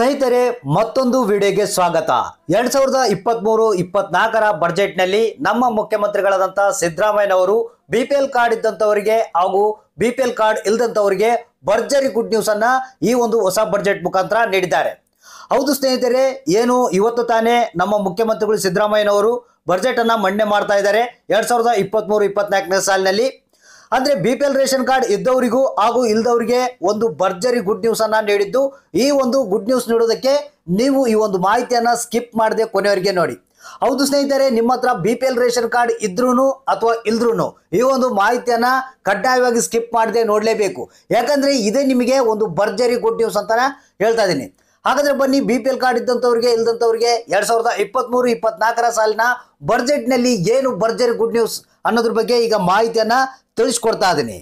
ಸ್ನೇಹಿತರೆ ಮತ್ತೊಂದು ವಿಡಿಯೋಗೆ ಸ್ವಾಗತ ಎರಡ್ ಸಾವಿರದ ಇಪ್ಪತ್ತ್ ಮೂರು ಇಪ್ಪತ್ನಾಲ್ಕರ ಬಜೆಟ್ ನಲ್ಲಿ ನಮ್ಮ ಮುಖ್ಯಮಂತ್ರಿಗಳಾದಂತಹ ಸಿದ್ದರಾಮಯ್ಯನವರು ಬಿ ಪಿ ಎಲ್ ಕಾರ್ಡ್ ಇದ್ದಂತವರಿಗೆ ಹಾಗೂ ಬಿ ಪಿ ಎಲ್ ಕಾರ್ಡ್ ಇಲ್ಲದಂಥವರಿಗೆ ಭರ್ಜರಿ ಗುಡ್ ನ್ಯೂಸ್ ಅನ್ನ ಈ ಒಂದು ಹೊಸ ಬಜೆಟ್ ಮುಖಾಂತರ ನೀಡಿದ್ದಾರೆ ಹೌದು ಸ್ನೇಹಿತರೆ ಏನು ಇವತ್ತು ತಾನೇ ನಮ್ಮ ಮುಖ್ಯಮಂತ್ರಿಗಳು ಸಿದ್ದರಾಮಯ್ಯನವರು ಬಜೆಟ್ ಅನ್ನ ಮಂಡನೆ ಮಾಡ್ತಾ ಇದ್ದಾರೆ ಎರಡ್ ಸಾವಿರದ ಇಪ್ಪತ್ತ್ ಮೂರು ಇಪ್ಪತ್ನಾಲ್ಕನೇ ಸಾಲಿನಲ್ಲಿ ಅಂದ್ರೆ B P L ration card ಇದ್ದವರಿಗೂ ಹಾಗೂ ಇಲ್ದವರಿಗೆ ಒಂದು ಭರ್ಜರಿ ಗುಡ್ ನ್ಯೂಸ್ ಅನ್ನ ನೀಡಿದ್ದು ಈ ಒಂದು ಗುಡ್ ನ್ಯೂಸ್ ನೋಡೋದಕ್ಕೆ ನೀವು ಈ ಒಂದು ಮಾಹಿತಿಯನ್ನ ಸ್ಕಿಪ್ ಮಾಡದೆ ಕೊನೆಯವರಿಗೆ ನೋಡಿ ಹೌದು ಸ್ನೇಹಿತರೆ ನಿಮ್ಮ ಹತ್ರ B P L ration card ಇದ್ರೂ ಅಥವಾ ಇಲ್ದ್ರೂ ಈ ಒಂದು ಮಾಹಿತಿಯನ್ನ ಕಡ್ಡಾಯವಾಗಿ ಸ್ಕಿಪ್ ಮಾಡದೆ ನೋಡಲೇಬೇಕು ಯಾಕಂದ್ರೆ ಇದೇ ನಿಮಗೆ ಒಂದು ಭರ್ಜರಿ ಗುಡ್ ನ್ಯೂಸ್ ಅಂತಾನೆ ಹೇಳ್ತಾ ಇದ್ದೀನಿ ಹಾಗಾದ್ರೆ ಬನ್ನಿ ಬಿ ಪಿ ಎಲ್ ಕಾರ್ಡ್ ಇದ್ದಂಥವ್ರಿಗೆ ಇಲ್ದಂಥವ್ರಿಗೆ ಎರಡ್ ಸಾವಿರದ ಇಪ್ಪತ್ತ್ ಮೂರು ಇಪ್ಪತ್ನಾಲ್ಕರ ಸಾಲಿನ ಬರ್ಜೆಟ್ ನಲ್ಲಿ ಏನು ಭರ್ಜರಿ ಗುಡ್ ನ್ಯೂಸ್ ಅನ್ನೋದ್ರ ಬಗ್ಗೆ ಈಗ ಮಾಹಿತಿಯನ್ನ ತಿಳಿಸ್ಕೊಡ್ತಾ ಇದ್ದೀನಿ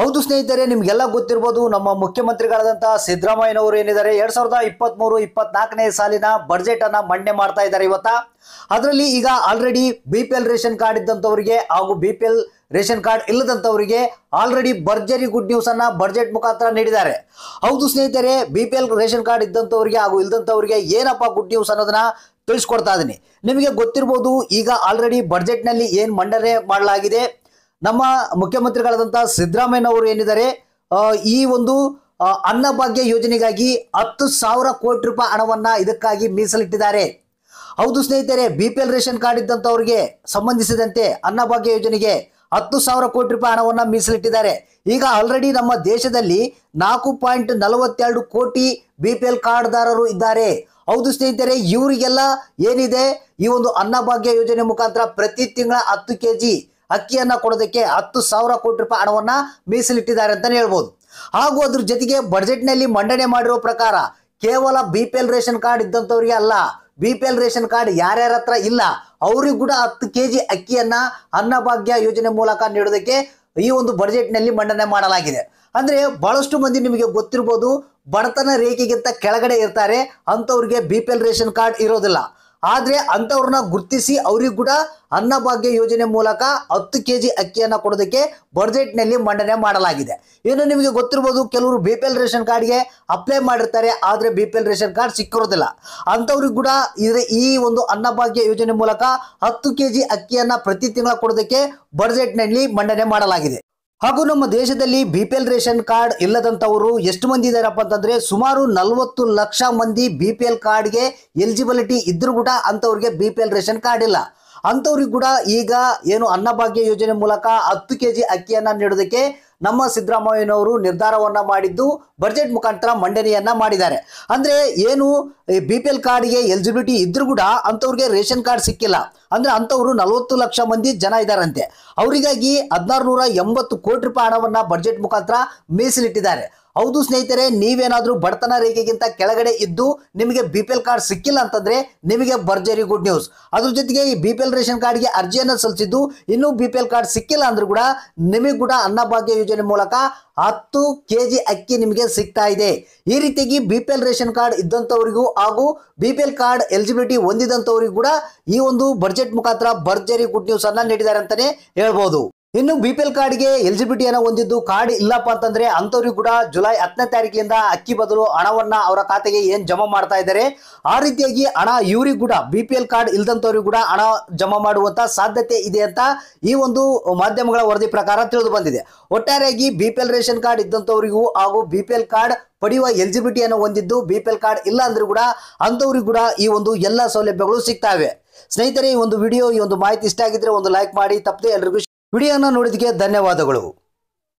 ಹೌದು ಸ್ನೇಹಿತರೆ ನಿಮ್ಗೆಲ್ಲ ಗೊತ್ತಿರ್ಬೋದು ನಮ್ಮ ಮುಖ್ಯಮಂತ್ರಿಗಳಾದಂತಹ ಸಿದ್ದರಾಮಯ್ಯನವರು ಏನಿದ್ದಾರೆ ಎರಡ್ ಸಾವಿರದ ಇಪ್ಪತ್ಮೂರು ಇಪ್ಪತ್ನಾಲ್ಕನೇ ಸಾಲಿನ ಬಜೆಟ್ ಅನ್ನ ಮಂಡನೆ ಮಾಡ್ತಾ ಇದ್ದಾರೆ ಇವತ್ತ ಅದರಲ್ಲಿ ಈಗ already B P L ration card ಇದ್ದಂತವರಿಗೆ ಹಾಗೂ B P L ration card ಇಲ್ಲದಂತವರಿಗೆ ಆಲ್ರೆಡಿ ಭರ್ಜರಿ ಗುಡ್ ನ್ಯೂಸ್ ಅನ್ನ ಬಜೆಟ್ ಮುಖಾಂತರ ನೀಡಿದ್ದಾರೆ ಹೌದು ಸ್ನೇಹಿತರೆ B P L ration card ಇದ್ದಂತವರಿಗೆ ಹಾಗೂ ಇಲ್ಲದಂತವರಿಗೆ ಏನಪ್ಪ ಗುಡ್ ನ್ಯೂಸ್ ಅನ್ನೋದನ್ನ ತಿಳಿಸ್ಕೊಡ್ತಾ ಇದ್ದೀನಿ ನಿಮಗೆ ಗೊತ್ತಿರ್ಬೋದು ಈಗ ಆಲ್ರೆಡಿ ಬಜೆಟ್ನಲ್ಲಿ ಏನು ಮಂಡನೆ ಮಾಡಲಾಗಿದೆ ನಮ್ಮ ಮುಖ್ಯಮಂತ್ರಿಗಳಾದಂಥ ಸಿದ್ದರಾಮಯ್ಯನವರು ಏನಿದ್ದಾರೆ ಈ ಒಂದು ಅನ್ನಭಾಗ್ಯ ಯೋಜನೆಗಾಗಿ ಹತ್ತು ಸಾವಿರ ಕೋಟಿ ರೂಪಾಯಿ ಹಣವನ್ನು ಇದಕ್ಕಾಗಿ ಮೀಸಲಿಟ್ಟಿದ್ದಾರೆ ಹೌದು ಸ್ನೇಹಿತರೆ B P L ration card ಇದ್ದಂಥವ್ರಿಗೆ ಸಂಬಂಧಿಸಿದಂತೆ ಅನ್ನಭಾಗ್ಯ ಯೋಜನೆಗೆ ಹತ್ತು ಸಾವಿರ ಕೋಟಿ ರೂಪಾಯಿ ಹಣವನ್ನು ಮೀಸಲಿಟ್ಟಿದ್ದಾರೆ ಈಗ ಆಲ್ರೆಡಿ ನಮ್ಮ ದೇಶದಲ್ಲಿ ನಾಲ್ಕು ಪಾಯಿಂಟ್ ನಲವತ್ತೆರಡು ಕೋಟಿ ಬಿ ಪಿ ಎಲ್ ಕಾರ್ಡ್ದಾರರು ಇದ್ದಾರೆ ಹೌದು ಸ್ನೇಹಿತರೆ ಇವರಿಗೆಲ್ಲ ಏನಿದೆ ಈ ಒಂದು ಅನ್ನಭಾಗ್ಯ ಯೋಜನೆ ಮುಖಾಂತರ ಪ್ರತಿ ತಿಂಗಳ ಹತ್ತು ಕೆ ಜಿ ಅಕ್ಕಿಯನ್ನು ಕೊಡೋದಕ್ಕೆ ಹತ್ತು ಸಾವಿರ ಕೋಟಿ ರೂಪಾಯಿ ಹಣವನ್ನು ಮೀಸಲಿಟ್ಟಿದ್ದಾರೆ ಅಂತಲೇ ಹೇಳ್ಬೋದು ಹಾಗೂ ಅದ್ರ ಜೊತೆಗೆ ಬಜೆಟ್ನಲ್ಲಿ ಮಂಡನೆ ಮಾಡಿರೋ ಪ್ರಕಾರ ಕೇವಲ B P L ration card ಇದ್ದಂಥವ್ರಿಗೆ ಅಲ್ಲ B P L ration card ಯಾರ್ಯಾರ ಹತ್ರ ಇಲ್ಲ ಅವ್ರಿಗೂ ಕೂಡ ಹತ್ತು ಕೆ ಜಿ ಅಕ್ಕಿಯನ್ನ ಅನ್ನಭಾಗ್ಯ ಯೋಜನೆ ಮೂಲಕ ನೀಡೋದಕ್ಕೆ ಈ ಒಂದು ಬಜೆಟ್ನಲ್ಲಿ ಮಂಡನೆ ಮಾಡಲಾಗಿದೆ ಅಂದ್ರೆ ಬಹಳಷ್ಟು ಮಂದಿ ನಿಮಗೆ ಗೊತ್ತಿರ್ಬೋದು ಬಡತನ ರೇಖೆಗಿಂತ ಕೆಳಗಡೆ ಇರ್ತಾರೆ ಅಂತವ್ರಿಗೆ B P L ration card ಇರೋದಿಲ್ಲ ಆದರೆ ಅಂತವ್ರನ್ನ ಗುರ್ತಿಸಿ ಅವ್ರಿಗೂ ಕೂಡ ಅನ್ನಭಾಗ್ಯ ಯೋಜನೆ ಮೂಲಕ ಹತ್ತು ಕೆ ಜಿ ಅಕ್ಕಿಯನ್ನು ಕೊಡೋದಕ್ಕೆ ನಲ್ಲಿ ಮಂಡನೆ ಮಾಡಲಾಗಿದೆ ಇನ್ನು ನಿಮಗೆ ಗೊತ್ತಿರ್ಬೋದು ಕೆಲವರು ಬಿ ಪಿ ಎಲ್ ರೇಷನ್ ಕಾರ್ಡ್ಗೆ ಅಪ್ಲೈ ಮಾಡಿರ್ತಾರೆ ಆದರೆ B P L ration card ಸಿಕ್ಕಿರೋದಿಲ್ಲ ಅಂಥವ್ರಿಗೆ ಕೂಡ ಇದ್ರೆ ಈ ಒಂದು ಅನ್ನಭಾಗ್ಯ ಯೋಜನೆ ಮೂಲಕ ಹತ್ತು ಕೆ ಜಿ ಅಕ್ಕಿಯನ್ನು ಪ್ರತಿ ತಿಂಗಳ ಕೊಡೋದಕ್ಕೆ ಬಜೆಟ್ನಲ್ಲಿ ಮಂಡನೆ ಮಾಡಲಾಗಿದೆ ಹಾಗೂ ನಮ್ಮ ದೇಶದಲ್ಲಿ B P L ration card ಇಲ್ಲದಂತವರು ಎಷ್ಟು ಮಂದಿ ಇದಾರಪ್ಪ ಅಂತಂದ್ರೆ ಸುಮಾರು ನಲವತ್ತು ಲಕ್ಷ ಮಂದಿ ಬಿ ಪಿ ಎಲ್ ಕಾರ್ಡ್ಗೆ ಎಲಿಜಿಬಿಲಿಟಿ ಇದ್ರೂ ಕೂಡ ಅಂತವ್ರಿಗೆ B P L ration card ಇಲ್ಲ ಅಂಥವ್ರಿಗೆ ಕೂಡ ಈಗ ಏನು ಅನ್ನಭಾಗ್ಯ ಯೋಜನೆ ಮೂಲಕ ಹತ್ತು ಕೆ ಜಿ ಅಕ್ಕಿಯನ್ನು ನೀಡೋದಕ್ಕೆ ನಮ್ಮ ಸಿದ್ದರಾಮಯ್ಯನವರು ನಿರ್ಧಾರವನ್ನು ಮಾಡಿದ್ದು ಬಜೆಟ್ ಮುಖಾಂತರ ಮಂಡನೆಯನ್ನು ಮಾಡಿದ್ದಾರೆ ಅಂದರೆ ಏನು ಬಿ ಪಿ ಎಲ್ ಕಾರ್ಡ್ಗೆ ಎಲಿಜಿಬಿಲಿಟಿ ಇದ್ದರೂ ಕೂಡ ಅಂಥವ್ರಿಗೆ ರೇಷನ್ ಕಾರ್ಡ್ ಸಿಕ್ಕಿಲ್ಲ ಅಂದರೆ ಅಂಥವ್ರು ನಲವತ್ತು ಲಕ್ಷ ಮಂದಿ ಜನ ಇದ್ದಾರಂತೆ ಅವರಿಗಾಗಿ ಹದಿನಾರು ನೂರ ಎಂಬತ್ತು ಕೋಟಿ ರೂಪಾಯಿ ಹಣವನ್ನು ಬಜೆಟ್ ಮುಖಾಂತರ ಮೀಸಲಿಟ್ಟಿದ್ದಾರೆ ಹೌದು ಸ್ನೇಹಿತರೆ ನೀವೇನಾದರೂ ಬಡತನ ರೇಖೆಗಿಂತ ಕೆಳಗಡೆ ಇದ್ದು ನಿಮಗೆ ಬಿ ಪಿ ಎಲ್ ಕಾರ್ಡ್ ಸಿಕ್ಕಿಲ್ಲ ಅಂತಂದ್ರೆ ನಿಮಗೆ ಭರ್ಜರಿ ಗುಡ್ ನ್ಯೂಸ್ ಅದ್ರ ಜೊತೆಗೆ ಈ ಬಿ ಪಿ ಎಲ್ ರೇಷನ್ ಕಾರ್ಡ್ಗೆ ಅರ್ಜಿಯನ್ನು ಸಲ್ಲಿಸಿದ್ದು ಇನ್ನೂ ಬಿ ಪಿ ಎಲ್ ಕಾರ್ಡ್ ಸಿಕ್ಕಿಲ್ಲ ಅಂದ್ರೂ ಕೂಡ ನಿಮಗೆ ಕೂಡ ಅನ್ನಭಾಗ್ಯ ಯೋಜನೆ ಮೂಲಕ ಹತ್ತು ಕೆ ಜಿ ಅಕ್ಕಿ ನಿಮಗೆ ಸಿಗ್ತಾ ಇದೆ ಈ ರೀತಿಯಾಗಿ B P L ration card ಇದ್ದಂಥವರಿಗೂ ಹಾಗೂ B P L card eligibility ಹೊಂದಿದಂಥವರಿಗೂ ಕೂಡ ಈ ಒಂದು ಬಜೆಟ್ ಮುಖಾಂತರ ಭರ್ಜರಿ ಗುಡ್ ನ್ಯೂಸ್ ಅನ್ನ ನೀಡಿದ್ದಾರೆ ಅಂತಾನೆ ಹೇಳ್ಬೋದು ಇನ್ನು ಬಿ ಪಿ ಎಲ್ ಕಾರ್ಡ್ಗೆ ಏನೋ ಹೊಂದಿದ್ದು ಕಾರ್ಡ್ ಇಲ್ಲಪ್ಪ ಅಂತಂದ್ರೆ ಅಂತವ್ರಿಗೂ ಕೂಡ ಜುಲೈ ಹತ್ತನೇ ತಾರೀಕಿನಿಂದ ಅಕ್ಕಿ ಬದಲು ಹಣವನ್ನ ಅವರ ಖಾತೆಗೆ ಏನು ಜಮಾ ಮಾಡ್ತಾ ಇದ್ದಾರೆ ಆ ರೀತಿಯಾಗಿ ಹಣ ಇವ್ರಿಗೂ ಕೂಡ ಬಿ ಪಿ ಎಲ್ ಕಾರ್ಡ್ ಇಲ್ದಂಥವ್ರಿಗೂ ಕೂಡ ಹಣ ಜಮಾ ಮಾಡುವಂತ ಸಾಧ್ಯತೆ ಇದೆ ಅಂತ ಈ ಒಂದು ಮಾಧ್ಯಮಗಳ ವರದಿ ಪ್ರಕಾರ ತಿಳಿದು ಬಂದಿದೆ ಒಟ್ಟಾರೆಯಾಗಿ B P L ration card ಇದ್ದಂತವರಿಗೂ ಹಾಗೂ ಬಿ ಪಿ ಎಲ್ ಕಾರ್ಡ್ ಪಡೆಯುವ ಅನ್ನು ಹೊಂದಿದ್ದು ಬಿ ಪಿ ಎಲ್ ಕಾರ್ಡ್ ಇಲ್ಲ ಅಂದ್ರೂ ಕೂಡ ಅಂಥವ್ರಿಗೂ ಕೂಡ ಈ ಒಂದು ಎಲ್ಲ ಸೌಲಭ್ಯಗಳು ಸಿಗ್ತಾವೆ ಸ್ನೇಹಿತರೆ ಈ ಒಂದು ವಿಡಿಯೋ ಈ ಒಂದು ಮಾಹಿತಿ ಇಷ್ಟ ಆಗಿದ್ರೆ ಒಂದು ಲೈಕ್ ಮಾಡಿ ತಪ್ಪದೆ ಎಲ್ರಿಗೂ ವಿಡಿಯೋನ ನೋಡಿದಕ್ಕೆ ಧನ್ಯವಾದಗಳು